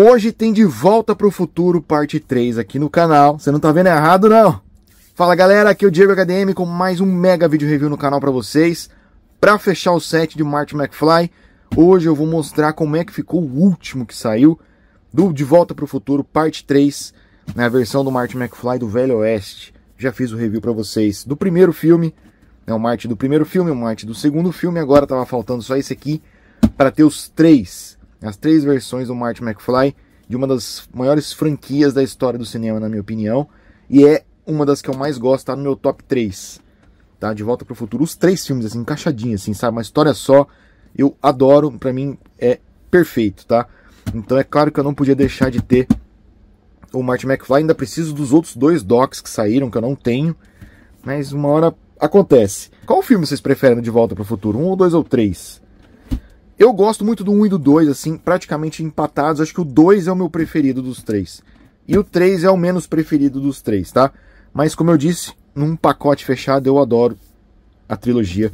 Hoje tem De Volta para o Futuro, parte 3 aqui no canal. Você não tá vendo errado, não. Fala galera, aqui é o Diego HDM com mais um mega vídeo review no canal para vocês. Para fechar o set de Martin McFly, hoje eu vou mostrar como é que ficou o último que saiu do De Volta para o Futuro, parte 3, na né, versão do Martin McFly do Velho Oeste. Já fiz o review para vocês do primeiro filme, né, o Martin do primeiro filme, o Martin do segundo filme, agora tava faltando só esse aqui para ter os três as três versões do Martin McFly, de uma das maiores franquias da história do cinema, na minha opinião, e é uma das que eu mais gosto, tá no meu top 3. Tá? De Volta para o Futuro, os três filmes assim encaixadinhos assim, sabe? Uma história só. Eu adoro, para mim é perfeito, tá? Então é claro que eu não podia deixar de ter o Martin McFly, ainda preciso dos outros dois docs que saíram que eu não tenho, mas uma hora acontece. Qual filme vocês preferem de Volta para o Futuro? Um ou dois ou três? Eu gosto muito do 1 e do 2, assim, praticamente empatados. Acho que o 2 é o meu preferido dos três. E o 3 é o menos preferido dos três, tá? Mas como eu disse, num pacote fechado eu adoro a trilogia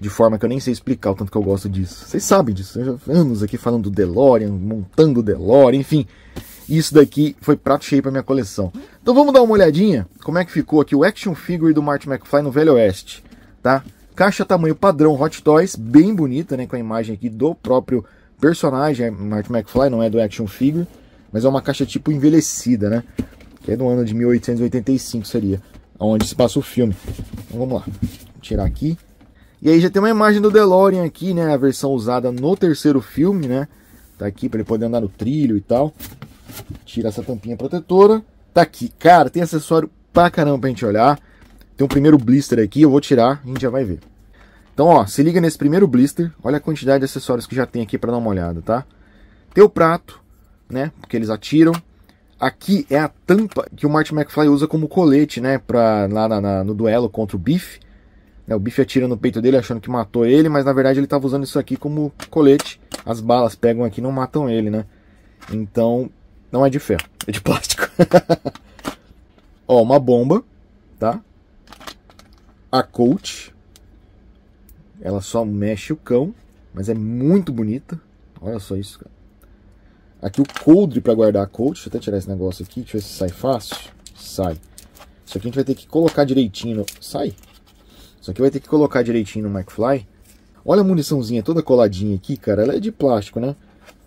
de forma que eu nem sei explicar o tanto que eu gosto disso. Vocês sabem disso, eu já anos aqui falando do DeLorean, montando o DeLorean, enfim. Isso daqui foi prato cheio para minha coleção. Então vamos dar uma olhadinha como é que ficou aqui o action figure do Martin McFly no Velho Oeste, tá? Caixa tamanho padrão Hot Toys, bem bonita, né? Com a imagem aqui do próprio personagem, é Martin McFly, não é do action figure. Mas é uma caixa tipo envelhecida, né? Que é do ano de 1885 seria, onde se passa o filme. Então, vamos lá, Vou tirar aqui. E aí já tem uma imagem do DeLorean aqui, né? A versão usada no terceiro filme, né? Tá aqui para ele poder andar no trilho e tal. Tira essa tampinha protetora. Tá aqui. Cara, tem acessório pra caramba pra gente olhar. Tem um primeiro blister aqui, eu vou tirar, a gente já vai ver. Então, ó, se liga nesse primeiro blister, olha a quantidade de acessórios que já tem aqui para dar uma olhada, tá? Tem o prato, né, porque eles atiram. Aqui é a tampa que o Martin McFly usa como colete, né, pra, lá na, na, no duelo contra o Biff. Né, o Biff atira no peito dele achando que matou ele, mas na verdade ele tava usando isso aqui como colete. As balas pegam aqui e não matam ele, né? Então, não é de ferro, é de plástico. ó, uma bomba, tá? a coach. Ela só mexe o cão, mas é muito bonita. Olha só isso, cara. Aqui o coldre para guardar a coach. Deixa eu até tirar esse negócio aqui. Deixa eu ver se sai fácil. Sai. Isso aqui a gente vai ter que colocar direitinho. No... Sai. Isso aqui vai ter que colocar direitinho no McFly. Olha a muniçãozinha toda coladinha aqui, cara. Ela é de plástico, né?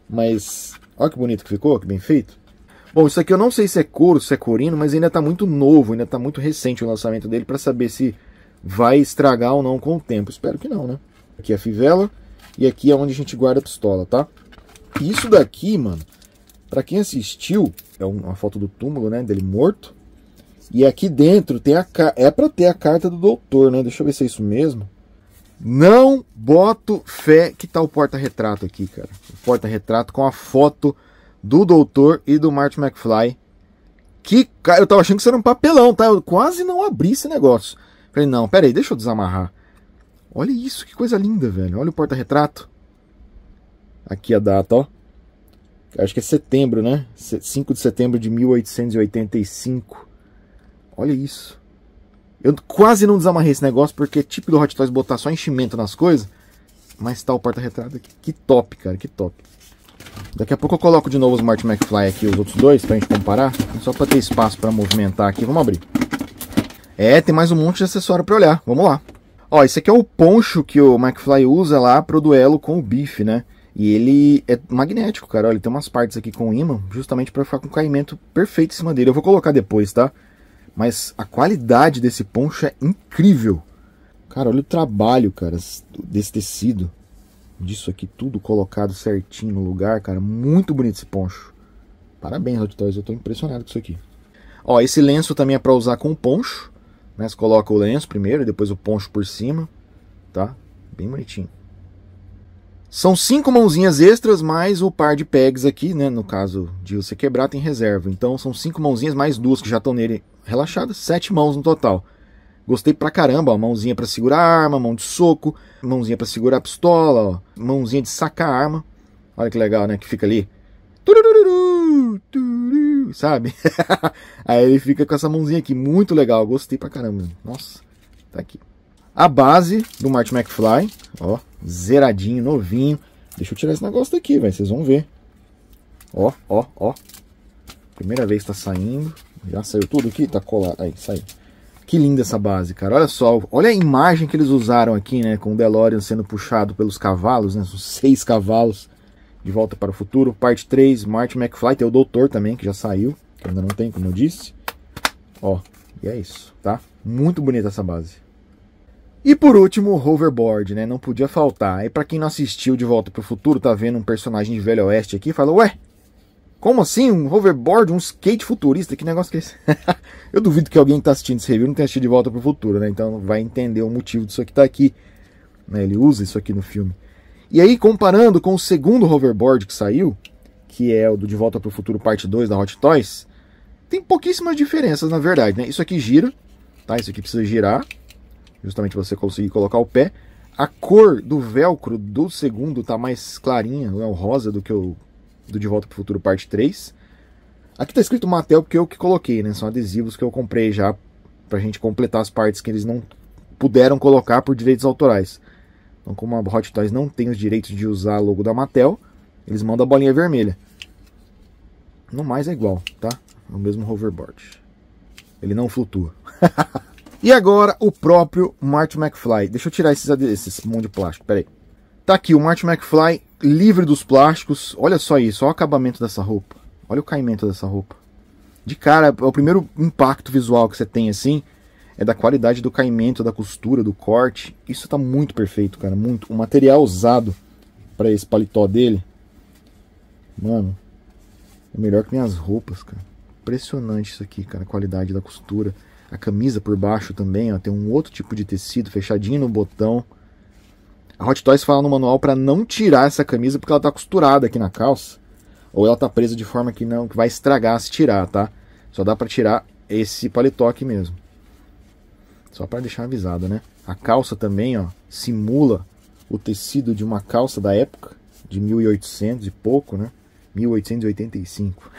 Mas olha que bonito que ficou, que bem feito. Bom, isso aqui eu não sei se é couro, se é corino, mas ainda está muito novo, ainda está muito recente o lançamento dele para saber se vai estragar ou não com o tempo. Espero que não, né? Aqui é a fivela e aqui é onde a gente guarda a pistola, tá? isso daqui, mano, para quem assistiu, é uma foto do túmulo, né, dele morto. E aqui dentro tem a é para ter a carta do doutor, né? Deixa eu ver se é isso mesmo. Não boto fé que tá o porta-retrato aqui, cara. O porta-retrato com a foto do doutor e do Martin McFly. Que cara, eu tava achando que isso era um papelão, tá? Eu quase não abri esse negócio. Falei, não, peraí, deixa eu desamarrar. Olha isso, que coisa linda, velho. Olha o porta-retrato. Aqui a data, ó. Acho que é setembro, né? 5 de setembro de 1885. Olha isso. Eu quase não desamarrei esse negócio porque é tipo do Hot Toys botar só enchimento nas coisas. Mas tá o porta-retrato aqui. Que top, cara, que top. Daqui a pouco eu coloco de novo os Smart McFly aqui, os outros dois, pra gente comparar. Só pra ter espaço pra movimentar aqui. Vamos abrir. É, tem mais um monte de acessório para olhar. Vamos lá. Ó, esse aqui é o poncho que o McFly usa lá pro duelo com o Biff, né? E ele é magnético, cara. Olha, ele tem umas partes aqui com ímã, justamente para ficar com o caimento perfeito em cima dele. Eu vou colocar depois, tá? Mas a qualidade desse poncho é incrível. Cara, olha o trabalho, cara, desse tecido. Disso aqui tudo colocado certinho no lugar, cara. Muito bonito esse poncho. Parabéns, Hot Toys. Eu tô impressionado com isso aqui. Ó, esse lenço também é para usar com poncho. Né? Você coloca o lenço primeiro, depois o poncho por cima, tá? Bem bonitinho. São cinco mãozinhas extras mais o par de pegs aqui, né? No caso de você quebrar, tem reserva. Então são cinco mãozinhas mais duas que já estão nele relaxadas, sete mãos no total. Gostei pra caramba, ó, mãozinha para segurar a arma, mão de soco, mãozinha para segurar a pistola, ó, mãozinha de sacar a arma. Olha que legal, né? Que fica ali Sabe? Aí ele fica com essa mãozinha aqui. Muito legal. Gostei pra caramba. Nossa. Tá aqui. A base do Martin McFly. Ó. Zeradinho, novinho. Deixa eu tirar esse negócio daqui, velho. Vocês vão ver. Ó, ó, ó. Primeira vez tá saindo. Já saiu tudo aqui? Tá colado. Aí, saiu. Que linda essa base, cara. Olha só, olha a imagem que eles usaram aqui, né? Com o DeLorean sendo puxado pelos cavalos, né? Os seis cavalos. De Volta para o Futuro, parte 3, Martin McFly, tem o Doutor também, que já saiu, que ainda não tem, como eu disse. Ó, e é isso, tá? Muito bonita essa base. E por último, o Hoverboard, né? Não podia faltar. E para quem não assistiu De Volta para o Futuro, tá vendo um personagem de Velho Oeste aqui, Falou, ué, como assim? Um hoverboard, um skate futurista? Que negócio que é esse? eu duvido que alguém que tá assistindo esse review não tenha assistido De Volta para o Futuro, né? Então vai entender o motivo disso aqui tá aqui. Né? Ele usa isso aqui no filme. E aí, comparando com o segundo hoverboard que saiu, que é o do De Volta para o Futuro Parte 2 da Hot Toys, tem pouquíssimas diferenças, na verdade, né? Isso aqui gira, tá? Isso aqui precisa girar, justamente para você conseguir colocar o pé. A cor do velcro do segundo tá mais clarinha, é o rosa do que o do De Volta para o Futuro Parte 3. Aqui tá escrito Mattel porque eu que coloquei, né? São adesivos que eu comprei já pra gente completar as partes que eles não puderam colocar por direitos autorais. Então, como a Hot Toys não tem os direitos de usar o logo da Mattel, eles mandam a bolinha vermelha. No mais é igual, tá? É o mesmo hoverboard. Ele não flutua. e agora o próprio Marty McFly. Deixa eu tirar esses, esses monte de plástico, peraí. Tá aqui o Marty McFly livre dos plásticos. Olha só isso, olha o acabamento dessa roupa. Olha o caimento dessa roupa. De cara, é o primeiro impacto visual que você tem assim é da qualidade do caimento, da costura, do corte. Isso tá muito perfeito, cara, muito. O material usado para esse paletó dele, mano, é melhor que minhas roupas, cara. Impressionante isso aqui, cara, a qualidade da costura. A camisa por baixo também, ó, tem um outro tipo de tecido fechadinho no botão. A Hot Toys fala no manual para não tirar essa camisa porque ela tá costurada aqui na calça, ou ela tá presa de forma que não que vai estragar se tirar, tá? Só dá para tirar esse paletó aqui mesmo. Só para deixar avisado, né? A calça também, ó, simula o tecido de uma calça da época, de 1800 e pouco, né? 1885.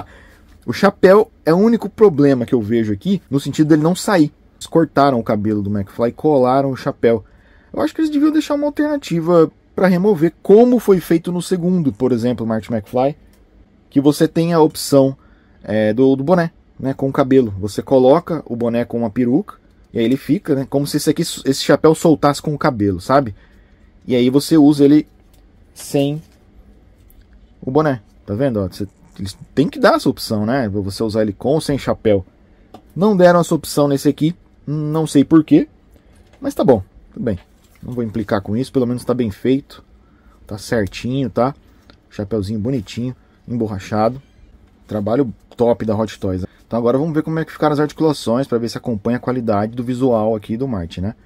o chapéu é o único problema que eu vejo aqui, no sentido dele não sair. Eles cortaram o cabelo do McFly, e colaram o chapéu. Eu acho que eles deviam deixar uma alternativa para remover, como foi feito no segundo, por exemplo, Martin McFly, que você tem a opção é, do, do boné, né, com o cabelo. Você coloca o boné com uma peruca, e aí ele fica, né? Como se esse, aqui, esse chapéu soltasse com o cabelo, sabe? E aí você usa ele sem o boné. Tá vendo? Ó, você, eles que dar essa opção, né? Você usar ele com ou sem chapéu. Não deram essa opção nesse aqui. Não sei porquê. Mas tá bom. Tudo bem. Não vou implicar com isso. Pelo menos tá bem feito. Tá certinho, tá? Chapeuzinho bonitinho. Emborrachado. Trabalho top da Hot Toys. Então agora vamos ver como é que ficaram as articulações para ver se acompanha a qualidade do visual aqui do Marte, né?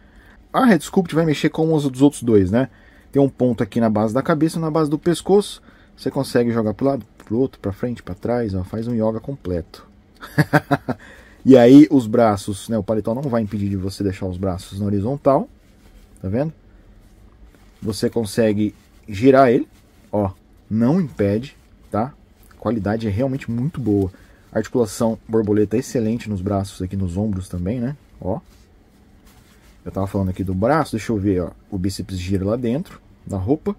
A Red Sculpt vai mexer com os dos outros dois, né? Tem um ponto aqui na base da cabeça, na base do pescoço. Você consegue jogar para o lado, para o outro, para frente, para trás, ó, faz um yoga completo. e aí os braços, né? O paletó não vai impedir de você deixar os braços na horizontal, tá vendo? Você consegue girar ele, ó, não impede, tá? A qualidade é realmente muito boa. Articulação borboleta excelente nos braços, aqui nos ombros também, né? Ó. Eu tava falando aqui do braço, deixa eu ver, ó. O bíceps gira lá dentro da roupa.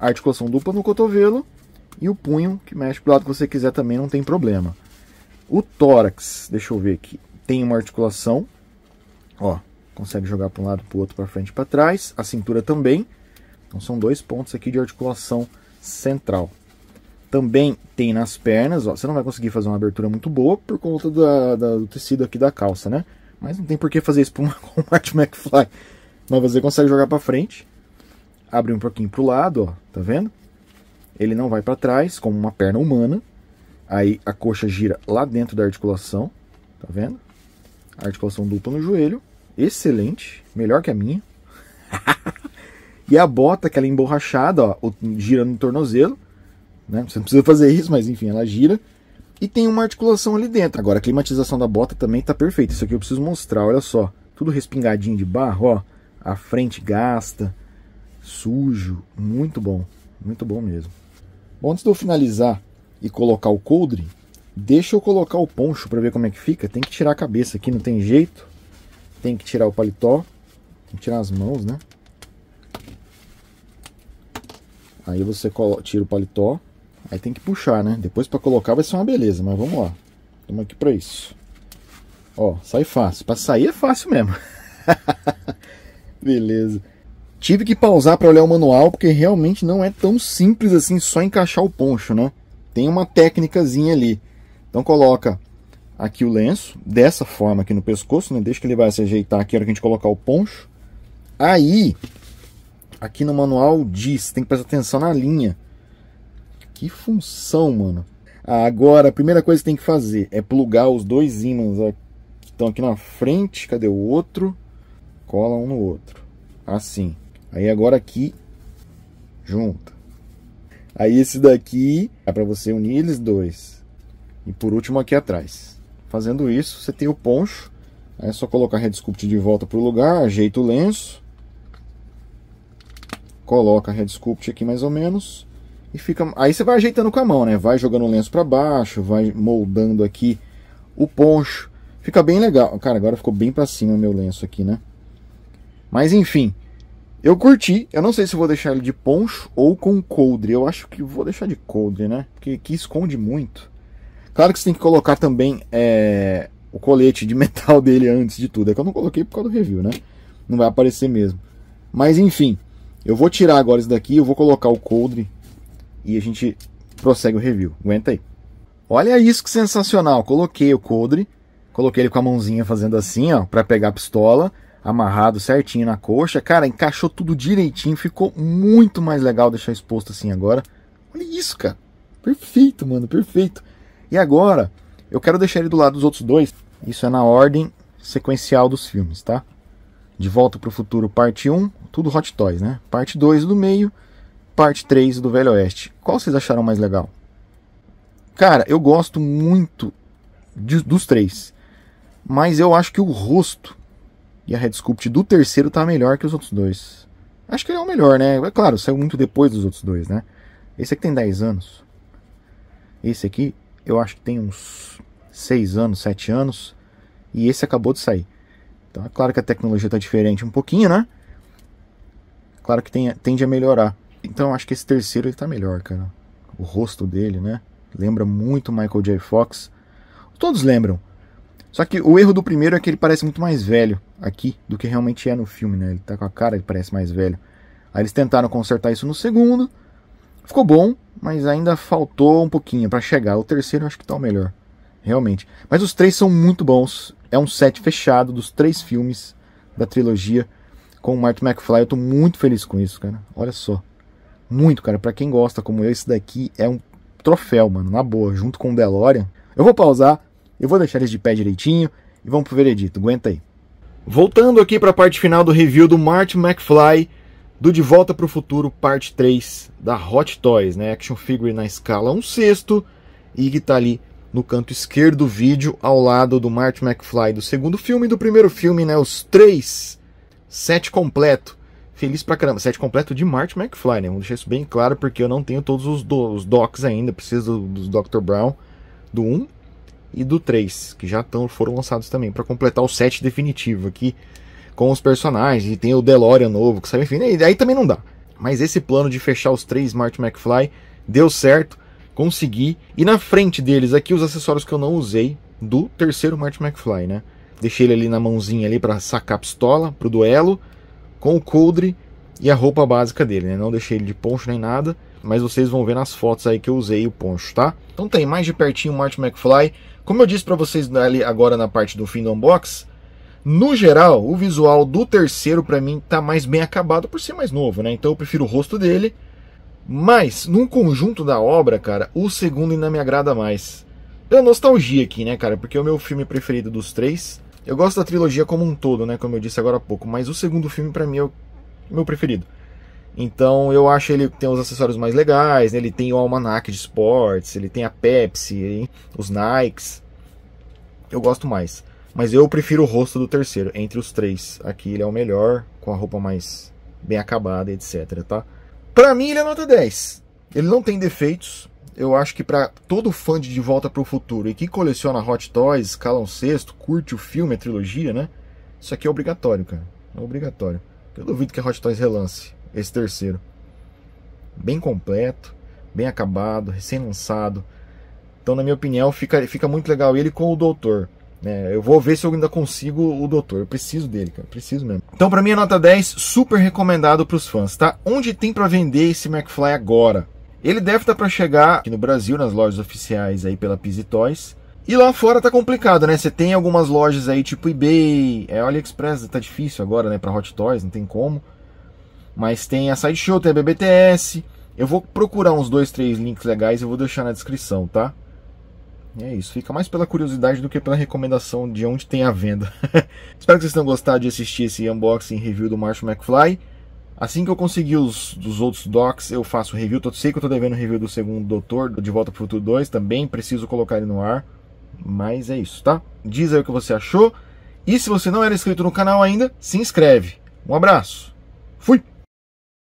articulação dupla no cotovelo. E o punho, que mexe pro lado que você quiser também, não tem problema. O tórax, deixa eu ver aqui. Tem uma articulação. Ó, consegue jogar para um lado, para o outro, para frente e para trás. A cintura também. Então são dois pontos aqui de articulação central. Também tem nas pernas, ó, você não vai conseguir fazer uma abertura muito boa por conta da, da, do tecido aqui da calça, né? Mas não tem por que fazer isso para um Martin McFly. Mas você consegue jogar para frente, abre um pouquinho pro lado, ó, tá vendo? Ele não vai para trás, como uma perna humana. Aí a coxa gira lá dentro da articulação, tá vendo? articulação dupla no joelho, excelente, melhor que a minha. e a bota, aquela emborrachada, ó, gira no tornozelo, né? Você não precisa fazer isso, mas enfim, ela gira. E tem uma articulação ali dentro. Agora, a climatização da bota também está perfeita. Isso aqui eu preciso mostrar, olha só. Tudo respingadinho de barro, ó. A frente gasta, sujo. Muito bom, muito bom mesmo. Bom, antes de eu finalizar e colocar o coldre, deixa eu colocar o poncho para ver como é que fica. Tem que tirar a cabeça aqui, não tem jeito. Tem que tirar o paletó, tem que tirar as mãos, né? Aí você tira o paletó, Aí tem que puxar, né? Depois para colocar vai ser uma beleza, mas vamos lá. Estamos aqui para isso. Ó, sai fácil. Para sair é fácil mesmo. beleza. Tive que pausar para olhar o manual, porque realmente não é tão simples assim só encaixar o poncho, né? Tem uma técnicazinha ali. Então coloca aqui o lenço, dessa forma aqui no pescoço, né? Deixa que ele vai se ajeitar aqui na hora que a gente colocar o poncho. Aí, aqui no manual diz, tem que prestar atenção na linha que função, mano. Agora, a primeira coisa que tem que fazer é plugar os dois ímãs que estão aqui na frente. Cadê o outro? Cola um no outro. Assim. Aí agora aqui, junta. Aí esse daqui é para você unir eles dois. E por último aqui atrás. Fazendo isso, você tem o poncho. Aí é só colocar a Red Sculpt de volta pro lugar, ajeita o lenço. Coloca a Red Sculpt aqui mais ou menos. E fica, aí você vai ajeitando com a mão, né? Vai jogando o lenço para baixo, vai moldando aqui o poncho. Fica bem legal. Cara, agora ficou bem para cima meu lenço aqui, né? Mas enfim, eu curti. Eu não sei se vou deixar ele de poncho ou com coldre. Eu acho que vou deixar de coldre, né? Porque aqui esconde muito. Claro que você tem que colocar também é, o colete de metal dele antes de tudo. É que eu não coloquei por causa do review, né? Não vai aparecer mesmo. Mas enfim, eu vou tirar agora isso daqui. Eu vou colocar o coldre e a gente prossegue o review. Aguenta aí. Olha isso que sensacional. Coloquei o codre. coloquei ele com a mãozinha fazendo assim, ó, para pegar a pistola, amarrado certinho na coxa. Cara, encaixou tudo direitinho, ficou muito mais legal deixar exposto assim agora. Olha isso, cara. Perfeito, mano, perfeito. E agora, eu quero deixar ele do lado dos outros dois. Isso é na ordem sequencial dos filmes, tá? De Volta para o Futuro, parte 1, tudo Hot Toys, né? Parte 2 do meio parte 3 do Velho Oeste. Qual vocês acharam mais legal? Cara, eu gosto muito de, dos três. Mas eu acho que o rosto e a Redsculpt do terceiro tá melhor que os outros dois. Acho que ele é o melhor, né? É claro, saiu muito depois dos outros dois, né? Esse aqui tem 10 anos. Esse aqui, eu acho que tem uns 6 anos, 7 anos. E esse acabou de sair. Então é claro que a tecnologia tá diferente um pouquinho, né? Claro que tem, tende a melhorar. Então acho que esse terceiro ele tá melhor, cara. O rosto dele, né? Lembra muito Michael J. Fox. Todos lembram. Só que o erro do primeiro é que ele parece muito mais velho aqui do que realmente é no filme, né? Ele tá com a cara, ele parece mais velho. Aí eles tentaram consertar isso no segundo. Ficou bom, mas ainda faltou um pouquinho para chegar. O terceiro eu acho que tá o melhor. Realmente. Mas os três são muito bons. É um set fechado dos três filmes da trilogia com o Martin McFly. Eu tô muito feliz com isso, cara. Olha só. Muito, cara. para quem gosta como eu, esse daqui é um troféu, mano. Na boa, junto com o DeLorean. Eu vou pausar, eu vou deixar eles de pé direitinho e vamos pro veredito. Aguenta aí. Voltando aqui para a parte final do review do Martin McFly do De Volta para o Futuro, parte 3 da Hot Toys, né? Action figure na escala 1 sexto e que tá ali no canto esquerdo do vídeo, ao lado do Martin McFly do segundo filme e do primeiro filme, né? Os três, set completo feliz pra caramba. Set completo de Martin McFly, né? Vou deixar isso bem claro, porque eu não tenho todos os, do, os docs ainda. Preciso dos Dr. Brown, do 1 e do 3, que já tão, foram lançados também, para completar o set definitivo aqui com os personagens. E tem o DeLorean novo, que sabe, enfim, né? aí também não dá. Mas esse plano de fechar os três Martin McFly deu certo, consegui. E na frente deles aqui os acessórios que eu não usei do terceiro Martin McFly, né? Deixei ele ali na mãozinha ali para sacar a pistola pro duelo com o coldre e a roupa básica dele, né? Não deixei ele de poncho nem nada, mas vocês vão ver nas fotos aí que eu usei o poncho, tá? Então tem mais de pertinho o Martin McFly. Como eu disse para vocês ali agora na parte do fim do unbox, no geral, o visual do terceiro para mim tá mais bem acabado por ser mais novo, né? Então eu prefiro o rosto dele. Mas, num conjunto da obra, cara, o segundo ainda me agrada mais. Pela é nostalgia aqui, né, cara? Porque é o meu filme preferido dos três. Eu gosto da trilogia como um todo, né, como eu disse agora há pouco, mas o segundo filme para mim é o meu preferido. Então eu acho ele tem os acessórios mais legais, né? ele tem o almanac de esportes, ele tem a Pepsi, hein? os Nikes. Eu gosto mais. Mas eu prefiro o rosto do terceiro, entre os três. Aqui ele é o melhor, com a roupa mais bem acabada, etc, tá? Pra mim ele é nota 10. Ele não tem defeitos, eu acho que para todo fã de De Volta para o Futuro e que coleciona Hot Toys, Calão Sexto, curte o filme, a trilogia, né? Isso aqui é obrigatório, cara. É obrigatório. Eu duvido que a Hot Toys relance esse terceiro. Bem completo, bem acabado, recém-lançado. Então, na minha opinião, fica, fica muito legal ele com o Doutor. Né? Eu vou ver se eu ainda consigo o Doutor. Eu preciso dele, cara. Preciso mesmo. Então, pra mim, é nota 10. Super recomendado pros fãs, tá? Onde tem para vender esse McFly agora? Ele deve estar tá para chegar aqui no Brasil, nas lojas oficiais aí pela Pizzy Toys. E lá fora tá complicado, né? Você tem algumas lojas aí tipo eBay, é, AliExpress tá difícil agora, né? Para Hot Toys, não tem como. Mas tem a Sideshow, tem a BBTS. Eu vou procurar uns dois, três links legais e vou deixar na descrição, tá? É isso, fica mais pela curiosidade do que pela recomendação de onde tem a venda. Espero que vocês tenham gostado de assistir esse unboxing review do Marshall McFly. Assim que eu conseguir os dos outros docs, eu faço review. Eu sei que eu tô devendo review do segundo Doutor, do De Volta pro Futuro 2, também preciso colocar ele no ar. Mas é isso, tá? Diz aí o que você achou. E se você não era inscrito no canal ainda, se inscreve. Um abraço. Fui!